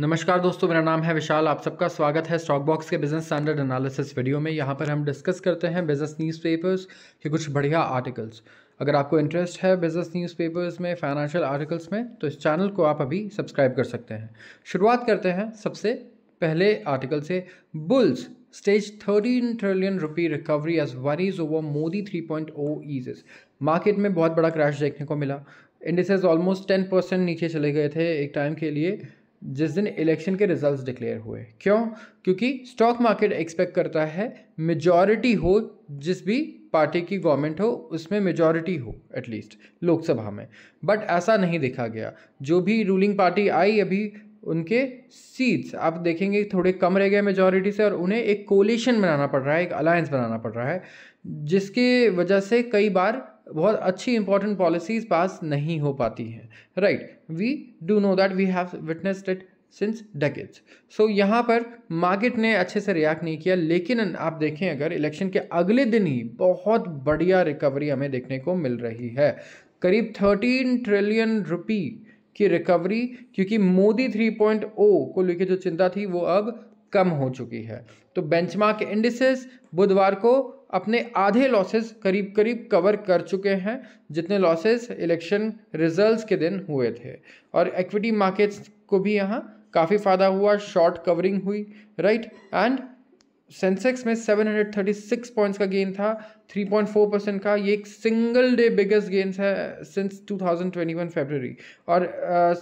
नमस्कार दोस्तों मेरा नाम है विशाल आप सबका स्वागत है स्टॉक बॉक्स के बिजनेस स्टैंडर्ड एनालिसिस वीडियो में यहाँ पर हम डिस्कस करते हैं बिजनेस न्यूज़पेपर्स के कुछ बढ़िया आर्टिकल्स अगर आपको इंटरेस्ट है बिजनेस न्यूज़पेपर्स में फाइनेंशियल आर्टिकल्स में तो इस चैनल को आप अभी सब्सक्राइब कर सकते हैं शुरुआत करते हैं सबसे पहले आर्टिकल से bulls stage thirteen trillion rupee recovery as worries over Modi three point O eases market में बहुत बड़ा क्रैश देखने को मिला इंडिसेज ऑलमोस्ट टेन परसेंट नीचे चले गए थे एक टाइम के लिए जिस दिन इलेक्शन के रिजल्ट्स डिक्लेयर हुए क्यों क्योंकि स्टॉक मार्केट एक्सपेक्ट करता है मेजॉरिटी हो जिस भी पार्टी की गवर्नमेंट हो उसमें मेजॉरिटी हो एटलीस्ट लोकसभा में बट ऐसा नहीं देखा गया जो भी रूलिंग पार्टी आई अभी उनके सीट्स आप देखेंगे थोड़े कम रह गए मेजॉरिटी से और उन्हें एक कोलिशन बनाना पड़ रहा है एक अलायंस बनाना पड़ रहा है जिसके वजह से कई बार बहुत अच्छी इंपॉर्टेंट पॉलिसीज पास नहीं हो पाती हैं right we do know that we have witnessed it since decades so यहाँ पर मार्केट ने अच्छे से रिएक्ट नहीं किया लेकिन आप देखें अगर इलेक्शन के अगले दिन ही बहुत बढ़िया रिकवरी हमें देखने को मिल रही है करीब थर्टीन ट्रिलियन रुपी की रिकवरी क्योंकि मोदी थ्री पॉइंट ओ को लेकर जो चिंता थी वो अब कम हो चुकी है तो बेंचमार्क इंडिसेस बुधवार को अपने आधे लॉसेस करीब करीब कवर कर चुके हैं जितने लॉसेस इलेक्शन रिजल्ट्स के दिन हुए थे और इक्विटी मार्केट्स को भी यहाँ काफ़ी फ़ायदा हुआ शॉर्ट कवरिंग हुई राइट एंड सेंसेक्स में 736 पॉइंट्स का गेन था 3.4 परसेंट का ये एक सिंगल डे बिगेस्ट गेंस है सिंस 2021 फरवरी और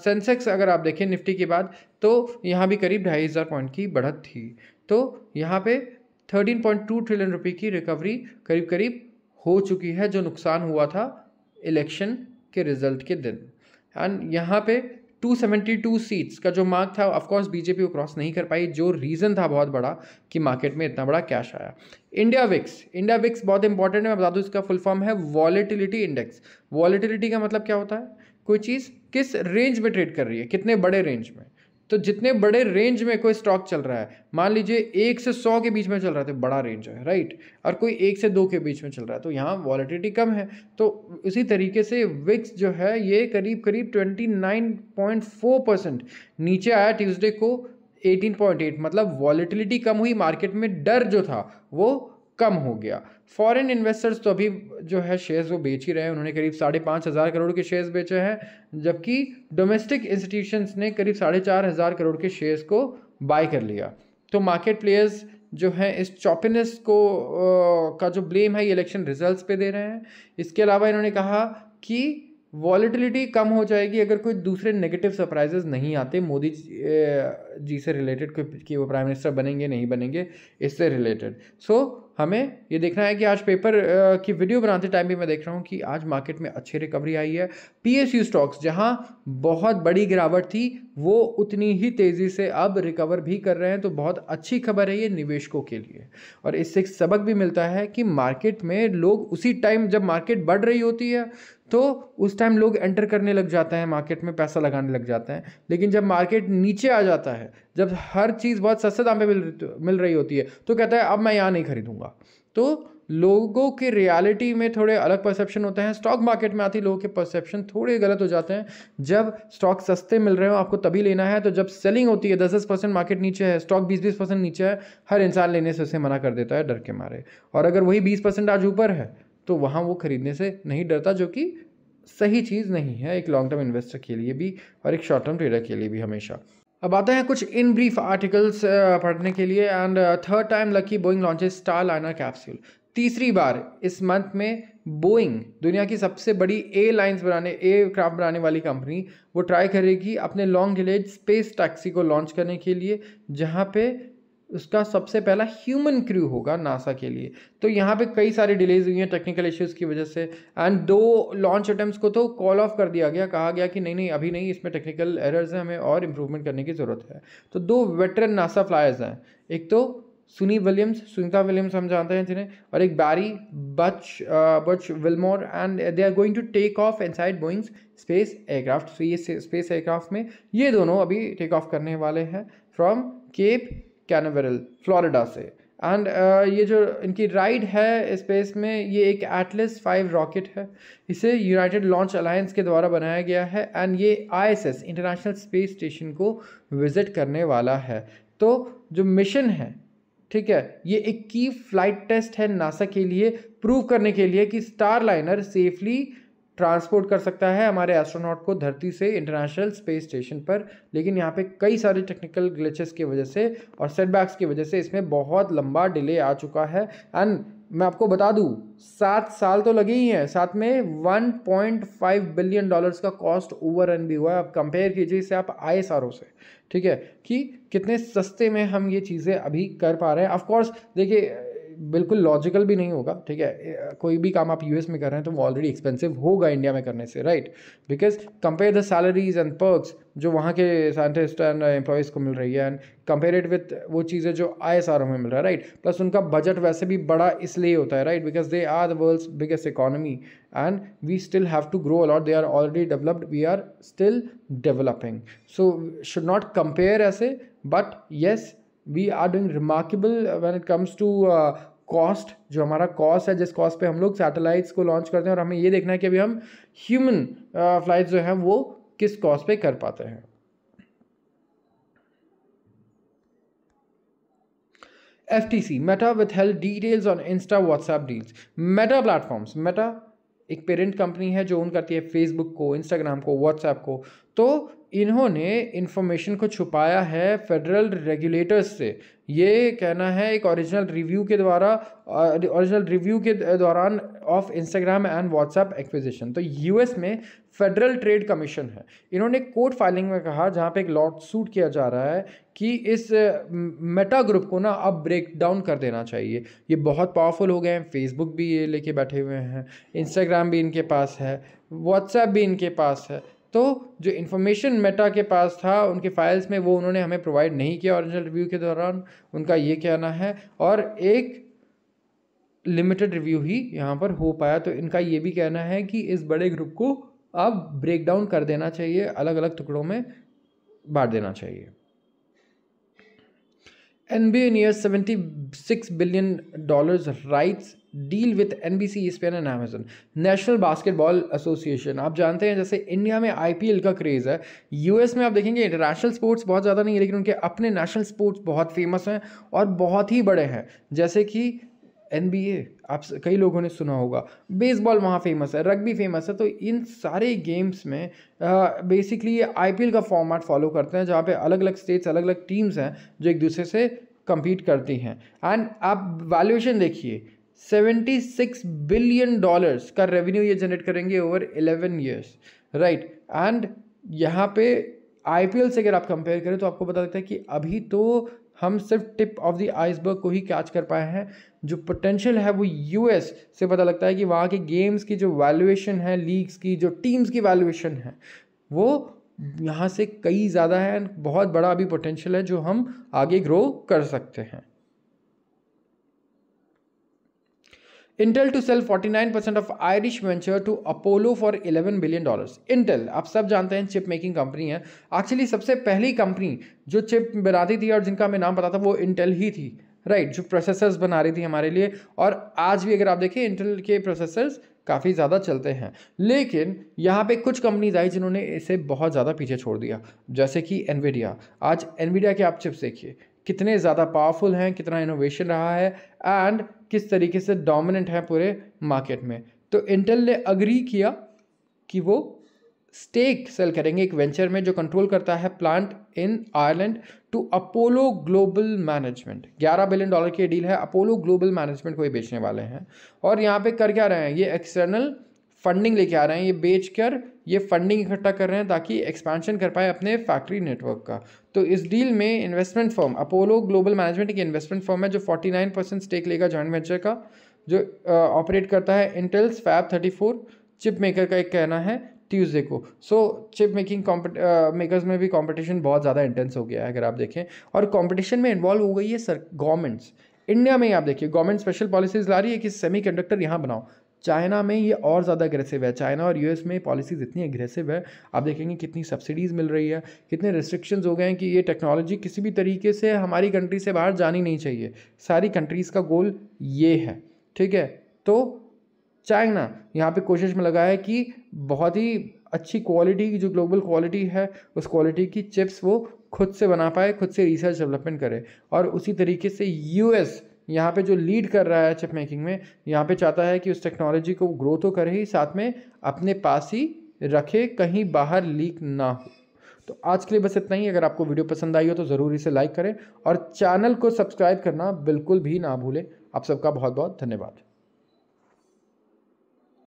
सेंसेक्स uh, अगर आप देखें निफ्टी के बाद तो यहाँ भी करीब ढाई हज़ार पॉइंट की बढ़त थी तो यहाँ पे 13.2 ट्रिलियन रुपए की रिकवरी करीब करीब हो चुकी है जो नुकसान हुआ था इलेक्शन के रिजल्ट के दिन एंड यहाँ पे 272 सीट्स का जो मार्क था ऑफकोर्स बीजेपी को क्रॉस नहीं कर पाई जो रीज़न था बहुत बड़ा कि मार्केट में इतना बड़ा कैश आया इंडिया विक्स इंडिया विक्स बहुत इंपॉर्टेंट है मैं बता दूँ इसका फुल फॉर्म है वॉलीटिलिटी इंडेक्स वॉलीटिलिटी का मतलब क्या होता है कोई चीज़ किस रेंज में ट्रेड कर रही है कितने बड़े रेंज में तो जितने बड़े रेंज में कोई स्टॉक चल रहा है मान लीजिए एक से सौ के बीच में चल रहा है तो बड़ा रेंज है राइट और कोई एक से दो के बीच में चल रहा है तो यहाँ वॉलिटिटी कम है तो उसी तरीके से विक्स जो है ये करीब करीब twenty nine point four percent नीचे आया ट्यूज़डे को एटीन पॉइंट एट मतलब वॉलिटिलिटी कम हुई मार्केट में डर जो था वो कम हो गया फॉरेन इन्वेस्टर्स तो अभी जो है शेयर्स वो बेच ही रहे हैं उन्होंने करीब साढ़े पाँच हज़ार करोड़ के शेयर्स बेचे हैं जबकि डोमेस्टिक इंस्टीट्यूशंस ने करीब साढ़े चार हज़ार करोड़ के शेयर्स को बाय कर लिया तो मार्केट प्लेयर्स जो है इस चॉपिनेस को आ, का जो ब्लेम है ये इलेक्शन रिजल्ट पे दे रहे हैं इसके अलावा इन्होंने कहा कि वॉलीटिलिटी कम हो जाएगी अगर कोई दूसरे नेगेटिव सरप्राइजेस नहीं आते मोदी जी से रिलेटेड कोई कि वो प्राइम मिनिस्टर बनेंगे नहीं बनेंगे इससे रिलेटेड सो so, हमें ये देखना है कि आज पेपर की वीडियो बनाते टाइम भी मैं देख रहा हूँ कि आज मार्केट में अच्छी रिकवरी आई है पीएसयू स्टॉक्स जहाँ बहुत बड़ी गिरावट थी वो उतनी ही तेज़ी से अब रिकवर भी कर रहे हैं तो बहुत अच्छी खबर है ये निवेशकों के लिए और इससे एक सबक भी मिलता है कि मार्केट में लोग उसी टाइम जब मार्केट बढ़ रही होती है तो उस टाइम लोग एंटर करने लग जाते हैं मार्केट में पैसा लगाने लग जाते हैं लेकिन जब मार्केट नीचे आ जाता है जब हर चीज़ बहुत सस्ते दाम पे मिल मिल रही होती है तो कहता है अब मैं यहाँ नहीं खरीदूँगा तो लोगों के रियलिटी में थोड़े अलग परसेप्शन होते हैं स्टॉक मार्केट में आती लोगों के परसेप्शन थोड़े गलत हो जाते हैं जब स्टॉक सस्ते मिल रहे हो आपको तभी लेना है तो जब सेलिंग होती है दस दस परसेंट मार्केट नीचे है स्टॉक बीस बीस परसेंट नीचे है हर इंसान लेने से उसे मना कर देता है डर के मारे और अगर वही बीस परसेंट आज ऊपर है तो वहाँ वो ख़रीदने से नहीं डरता जो कि सही चीज़ नहीं है एक लॉन्ग टर्म इन्वेस्टर के लिए भी और एक शॉर्ट टर्म ट्रेडर के लिए भी हमेशा अब आते हैं कुछ इन ब्रीफ आर्टिकल्स पढ़ने के लिए and third time lucky Boeing launches Starliner capsule तीसरी बार इस मंथ में बोइंग दुनिया की सबसे बड़ी ए लाइंस बनाने ए क्राफ्ट बनाने वाली कंपनी वो ट्राई करेगी अपने लॉन्ग विलेज स्पेस टैक्सी को लॉन्च करने के लिए जहाँ पे उसका सबसे पहला ह्यूमन क्रू होगा नासा के लिए तो यहाँ पे कई सारी डिलेज हुई हैं टेक्निकल इश्यूज की वजह से एंड दो लॉन्च अटेम्प्ट को तो कॉल ऑफ कर दिया गया कहा गया कि नहीं नहीं अभी नहीं इसमें टेक्निकल एरर्स हैं हमें और इम्प्रूवमेंट करने की ज़रूरत है तो दो वेटरन नासा फ्लायर्स हैं एक तो सुनी विलियम्स सुनीता विलियम्स हम जानते हैं जिन्हें और एक Barry Butch Butch Wilmore and they are going to take off inside Boeing's space aircraft so ये स्पेस एयरक्राफ्ट में ये दोनों अभी टेक ऑफ करने वाले हैं फ्रॉम केप कैनवरल फ्लोरिडा से एंड uh, ये जो इनकी राइड है स्पेस में ये एक एटलस फाइव रॉकेट है इसे यूनाइटेड लॉन्च अलायंस के द्वारा बनाया गया है एंड ये आईएसएस इंटरनेशनल स्पेस स्टेशन को विज़िट करने वाला है तो जो मिशन है ठीक है ये एक की फ्लाइट टेस्ट है नासा के लिए प्रूव करने के लिए कि स्टार लाइनर सेफली ट्रांसपोर्ट कर सकता है हमारे एस्ट्रोनॉट को धरती से इंटरनेशनल स्पेस स्टेशन पर लेकिन यहाँ पे कई सारे टेक्निकल ग्लिचेस की वजह से और सेटबैक्स की वजह से इसमें बहुत लंबा डिले आ चुका है एंड मैं आपको बता दूँ सात साल तो लगे ही हैं साथ में 1.5 बिलियन डॉलर्स का कॉस्ट ओवर रन भी हुआ है आप कंपेयर कीजिए इसे आप आई से ठीक है कि कितने सस्ते में हम ये चीज़ें अभी कर पा रहे हैं ऑफ कोर्स देखिए बिल्कुल लॉजिकल भी नहीं होगा ठीक है कोई भी काम आप यूएस में कर रहे हैं तो वो ऑलरेडी एक्सपेंसिव होगा इंडिया में करने से right because compare the salaries and perks जो वहाँ के साइंटिस्ट एंड एम्प्लॉयज़ को मिल रही है एंड कंपेयरड विथ वो चीज़ें जो आई एस आर ओ में मिल रहा है राइट प्लस उनका बजट वैसे भी बड़ा इसलिए होता है right because they are the world's biggest economy and we still have to grow a lot they are already developed we are still developing so should not compare ऐसे but yes we are doing remarkable when it comes to cost जो हमारा cost है जिस cost पे हम लोग satellites को launch करते हैं और हमें ये देखना है कि अभी हम ह्यूमन फ्लाइट्स uh, जो हैं वो किस कॉस्ट पे कर पाते हैं FTC with help details on Insta WhatsApp deals Meta platforms Meta एक पेरेंट कंपनी है जो ओन करती है फेसबुक को इंस्टाग्राम को व्हाट्सएप को तो इन्होंने इन्फॉर्मेशन को छुपाया है फेडरल रेगुलेटर्स से ये कहना है एक ओरिजिनल रिव्यू के द्वारा ओरिजिनल रिव्यू के दौरान of Instagram and WhatsApp acquisition तो यूएस में फेडरल ट्रेड कमीशन है इन्होंने कोर्ट फाइलिंग में कहा जहाँ पे एक लॉट सूट किया जा रहा है कि इस मेटा ग्रुप को ना अब ब्रेक डाउन कर देना चाहिए ये बहुत पावरफुल हो गए हैं फेसबुक भी ये लेके बैठे हुए हैं इंस्टाग्राम भी इनके पास है व्हाट्सएप भी इनके पास है तो जो इन्फॉर्मेशन मेटा के पास था उनके फाइल्स में वो उन्होंने हमें प्रोवाइड नहीं किया ओरिजिनल रिव्यू के दौरान उनका ये कहना है और एक लिमिटेड रिव्यू ही यहाँ पर हो पाया तो इनका ये भी कहना है कि इस बड़े ग्रुप को अब ब्रेक डाउन कर देना चाहिए अलग अलग टुकड़ों में बांट देना चाहिए N B near seventy six billion dollars rights deal with N B C ESPN and Amazon National Basketball Association आप जानते हैं जैसे इंडिया में आई पी एल का क्रेज़ है यू एस में आप देखेंगे इंटरनेशनल स्पोर्ट्स बहुत ज़्यादा नहीं है लेकिन उनके अपने नेशनल स्पोर्ट्स बहुत फेमस हैं और बहुत ही बड़े हैं जैसे कि एन आप कई लोगों ने सुना होगा बेसबॉल वहाँ फेमस है रग्बी फेमस है तो इन सारे गेम्स में बेसिकली ये आई का फॉर्मेट फॉलो करते हैं जहाँ पे अलग अलग स्टेट्स अलग अलग टीम्स हैं जो एक दूसरे से कम्पीट करती हैं एंड आप वैल्यूएशन देखिए 76 बिलियन डॉलर्स का रेवेन्यू ये जनरेट करेंगे ओवर 11 इयर्स राइट एंड यहाँ पे आईपीएल से अगर आप कंपेयर करें तो आपको पता लगता है कि अभी तो हम सिर्फ टिप ऑफ द आइसबर्ग को ही कैच कर पाए हैं जो पोटेंशियल है वो यूएस से पता लगता है कि वहाँ के गेम्स की जो वैल्यूएशन है लीग्स की जो टीम्स की वैल्यूएशन है वो यहाँ से कई ज़्यादा है बहुत बड़ा अभी पोटेंशियल है जो हम आगे ग्रो कर सकते हैं Intel to sell 49 percent of Irish venture to Apollo for 11 billion dollars Intel आप सब जानते हैं चिप मेकिंग कंपनी है एक्चुअली सबसे पहली कंपनी जो चिप बनाती थी और जिनका मैं नाम पता था वो इंटेल ही थी राइट right, जो प्रोसेसर्स बना रही थी हमारे लिए और आज भी अगर आप देखें इंटेल के प्रोसेसर्स काफ़ी ज़्यादा चलते हैं लेकिन यहाँ पे कुछ कंपनीज आई जिन्होंने इसे बहुत ज़्यादा पीछे छोड़ दिया जैसे कि एनवीडिया आज एनवीडिया के आप चिप्स देखिए कितने ज़्यादा पावरफुल हैं कितना इनोवेशन रहा है एंड किस तरीके से डोमिनेंट है पूरे मार्केट में तो इंटेल ने अग्री किया कि वो स्टेक सेल करेंगे एक वेंचर में जो कंट्रोल करता है plant in Ireland to Apollo Global Management 11 billion dollar की डील है अपोलो ग्लोबल मैनेजमेंट को ये बेचने वाले हैं और यहाँ पे कर क्या रहे हैं ये एक्सटर्नल फंडिंग लेके आ रहे हैं ये बेच कर ये फंडिंग इकट्ठा कर रहे हैं ताकि एक्सपेंशन कर पाए अपने फैक्ट्री नेटवर्क का तो इस डील में investment firm Apollo Global Management एक इन्वेस्टमेंट फॉर्म है जो 49 परसेंट स्टेक लेगा जॉइंट वेंचर का जो ऑपरेट करता है Intel's fab four chip maker का एक कहना है ट्यूजडे को सो चिप मेकिंग मेकर्स में भी कॉम्पिटिशन बहुत ज़्यादा इंटेंस हो गया है अगर आप देखें और कॉम्पिटिशन में इन्वॉल्व हो गई है सर गवर्नमेंट्स इंडिया में आप देखिए गवर्नमेंट स्पेशल पॉलिसीज ला रही है कि सेमी कंडक्टर यहाँ बनाओ चाइना में ये और ज़्यादा अग्रेसिव है चाइना और यूएस में पॉलिसीज़ इतनी अग्रेसिव है आप देखेंगे कितनी सब्सिडीज़ मिल रही है कितने रिस्ट्रिक्शंस हो गए हैं कि ये टेक्नोलॉजी किसी भी तरीके से हमारी कंट्री से बाहर जानी नहीं चाहिए सारी कंट्रीज़ का गोल ये है ठीक है तो चाइना यहाँ पे कोशिश में लगा है कि बहुत ही अच्छी क्वालिटी की जो ग्लोबल क्वालिटी है उस क्वालिटी की चिप्स वो खुद से बना पाए खुद से रिसर्च डेवलपमेंट करे और उसी तरीके से यूएस यहाँ पे जो लीड कर रहा है चिप मेकिंग में यहाँ पे चाहता है कि उस टेक्नोलॉजी को ग्रो तो करे ही साथ में अपने पास ही रखे कहीं बाहर लीक ना हो तो आज के लिए बस इतना ही अगर आपको वीडियो पसंद आई हो तो ज़रूर इसे लाइक करें और चैनल को सब्सक्राइब करना बिल्कुल भी ना भूलें आप सबका बहुत बहुत धन्यवाद